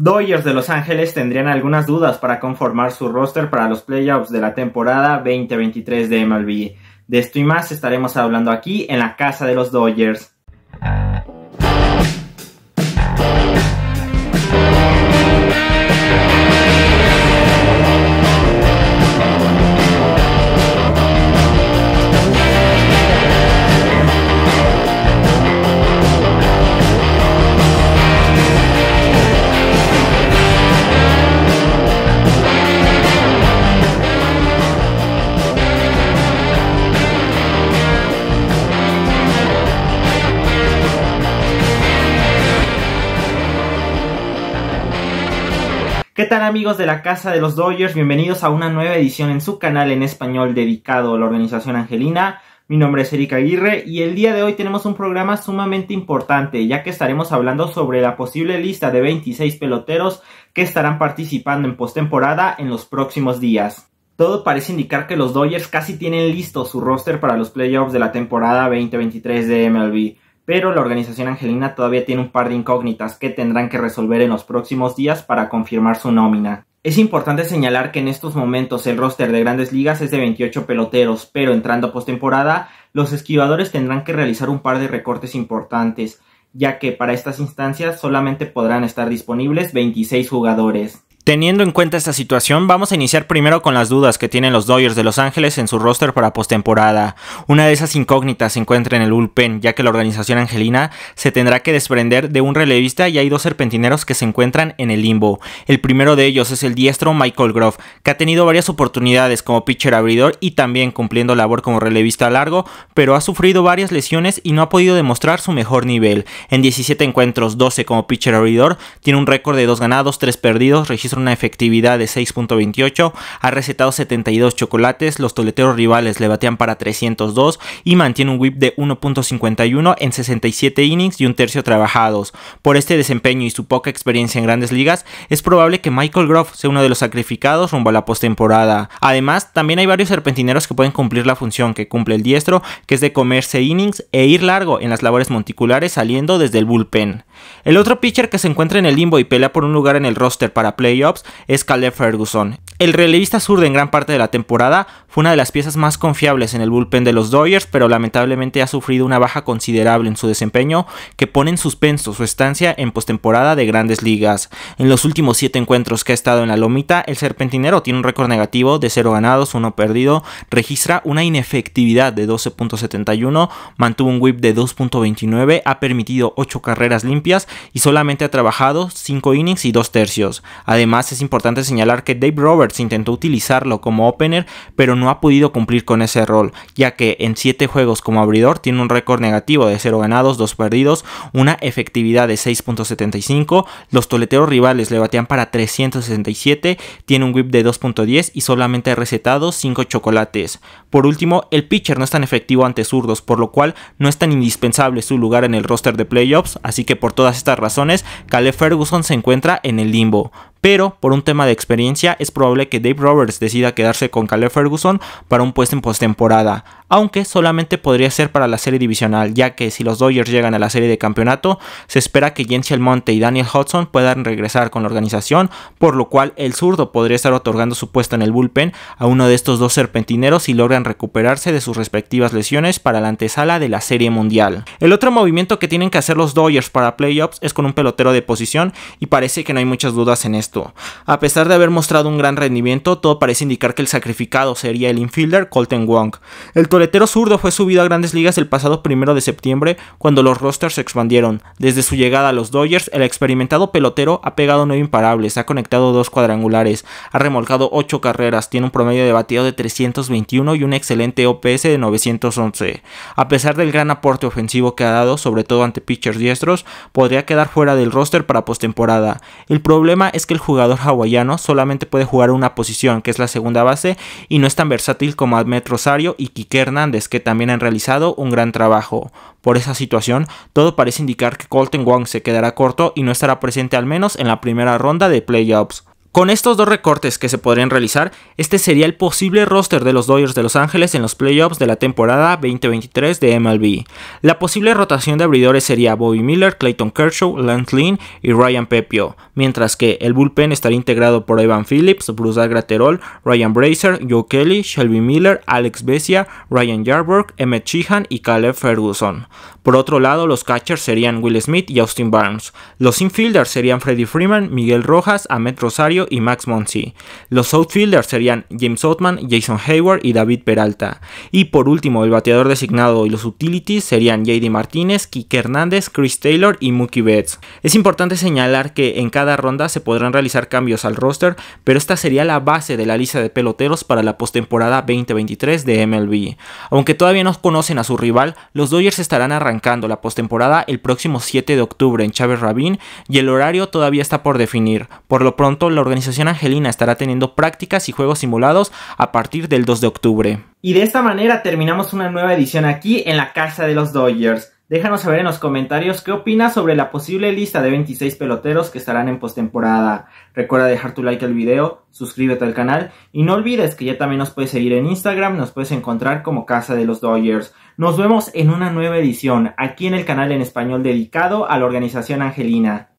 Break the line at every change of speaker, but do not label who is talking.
Dodgers de Los Ángeles tendrían algunas dudas para conformar su roster para los playoffs de la temporada 2023 de MLB. De esto y más estaremos hablando aquí en la casa de los Dodgers. ¿Qué tal amigos de la Casa de los Dodgers? Bienvenidos a una nueva edición en su canal en español dedicado a la organización angelina. Mi nombre es Erika Aguirre y el día de hoy tenemos un programa sumamente importante ya que estaremos hablando sobre la posible lista de 26 peloteros que estarán participando en postemporada en los próximos días. Todo parece indicar que los Dodgers casi tienen listo su roster para los playoffs de la temporada 2023 de MLB pero la organización angelina todavía tiene un par de incógnitas que tendrán que resolver en los próximos días para confirmar su nómina. Es importante señalar que en estos momentos el roster de grandes ligas es de 28 peloteros, pero entrando postemporada, los esquivadores tendrán que realizar un par de recortes importantes, ya que para estas instancias solamente podrán estar disponibles 26 jugadores. Teniendo en cuenta esta situación, vamos a iniciar primero con las dudas que tienen los Dodgers de Los Ángeles en su roster para postemporada. Una de esas incógnitas se encuentra en el bullpen, ya que la organización angelina se tendrá que desprender de un relevista y hay dos serpentineros que se encuentran en el limbo. El primero de ellos es el diestro Michael Grove, que ha tenido varias oportunidades como pitcher abridor y también cumpliendo labor como relevista largo, pero ha sufrido varias lesiones y no ha podido demostrar su mejor nivel. En 17 encuentros, 12 como pitcher abridor, tiene un récord de 2 ganados, 3 perdidos, registro una efectividad de 6.28, ha recetado 72 chocolates, los toleteros rivales le batean para 302 y mantiene un whip de 1.51 en 67 innings y un tercio trabajados. Por este desempeño y su poca experiencia en grandes ligas, es probable que Michael Groff sea uno de los sacrificados rumbo a la postemporada. Además, también hay varios serpentineros que pueden cumplir la función que cumple el diestro, que es de comerse innings e ir largo en las labores monticulares saliendo desde el bullpen. El otro pitcher que se encuentra en el limbo y pelea por un lugar en el roster para playoffs es Caleb Ferguson. El relevista zurdo en gran parte de la temporada fue una de las piezas más confiables en el bullpen de los Dodgers, pero lamentablemente ha sufrido una baja considerable en su desempeño que pone en suspenso su estancia en postemporada de grandes ligas. En los últimos 7 encuentros que ha estado en la lomita, el serpentinero tiene un récord negativo de 0 ganados, 1 perdido, registra una inefectividad de 12.71, mantuvo un whip de 2.29, ha permitido 8 carreras limpias y solamente ha trabajado 5 innings y 2 tercios. Además es importante señalar que Dave Roberts intentó utilizarlo como opener pero no ha podido cumplir con ese rol ya que en 7 juegos como abridor tiene un récord negativo de 0 ganados, 2 perdidos, una efectividad de 6.75, los toleteros rivales le batean para 367, tiene un whip de 2.10 y solamente ha recetado 5 chocolates. Por último, el pitcher no es tan efectivo ante zurdos por lo cual no es tan indispensable su lugar en el roster de playoffs, así que por todas estas razones, Caleb Ferguson se encuentra en el limbo pero por un tema de experiencia es probable que Dave Roberts decida quedarse con Caleb Ferguson para un puesto en postemporada, aunque solamente podría ser para la serie divisional, ya que si los Dodgers llegan a la serie de campeonato, se espera que Jens Monte y Daniel Hudson puedan regresar con la organización, por lo cual el zurdo podría estar otorgando su puesto en el bullpen a uno de estos dos serpentineros si logran recuperarse de sus respectivas lesiones para la antesala de la serie mundial. El otro movimiento que tienen que hacer los Dodgers para playoffs es con un pelotero de posición y parece que no hay muchas dudas en esto. A pesar de haber mostrado un gran rendimiento, todo parece indicar que el sacrificado sería el infielder Colton Wong. El toletero zurdo fue subido a grandes ligas el pasado primero de septiembre cuando los rosters se expandieron. Desde su llegada a los Dodgers, el experimentado pelotero ha pegado nueve imparables, ha conectado dos cuadrangulares, ha remolcado ocho carreras, tiene un promedio de batido de 321 y un excelente OPS de 911. A pesar del gran aporte ofensivo que ha dado, sobre todo ante pitchers diestros, podría quedar fuera del roster para postemporada. El problema es que el jugador hawaiano solamente puede jugar una posición, que es la segunda base, y no es tan versátil como Ahmed Rosario y Quique Hernández, que también han realizado un gran trabajo. Por esa situación, todo parece indicar que Colton Wong se quedará corto y no estará presente al menos en la primera ronda de playoffs. Con estos dos recortes que se podrían realizar, este sería el posible roster de los Dodgers de Los Ángeles en los playoffs de la temporada 2023 de MLB. La posible rotación de abridores sería Bobby Miller, Clayton Kershaw, Lance Lynn y Ryan Pepio, mientras que el bullpen estaría integrado por Evan Phillips, Bruce Graterol, Ryan Bracer, Joe Kelly, Shelby Miller, Alex Bessia, Ryan Yarburg, Emmett Sheehan y Caleb Ferguson. Por otro lado, los catchers serían Will Smith y Austin Barnes. Los infielders serían Freddie Freeman, Miguel Rojas, Ahmed Rosario, y Max Monsi. Los outfielders serían James Otman, Jason Hayward y David Peralta. Y por último, el bateador designado y los utilities serían JD Martínez, Kike Hernández, Chris Taylor y Mookie Betts. Es importante señalar que en cada ronda se podrán realizar cambios al roster, pero esta sería la base de la lista de peloteros para la postemporada 2023 de MLB. Aunque todavía no conocen a su rival, los Dodgers estarán arrancando la postemporada el próximo 7 de octubre en Chávez Rabin y el horario todavía está por definir. Por lo pronto, la organización angelina estará teniendo prácticas y juegos simulados a partir del 2 de octubre. Y de esta manera terminamos una nueva edición aquí en la casa de los Dodgers. Déjanos saber en los comentarios qué opinas sobre la posible lista de 26 peloteros que estarán en postemporada. Recuerda dejar tu like al video, suscríbete al canal y no olvides que ya también nos puedes seguir en Instagram, nos puedes encontrar como Casa de los Dodgers. Nos vemos en una nueva edición aquí en el canal en español dedicado a la organización angelina.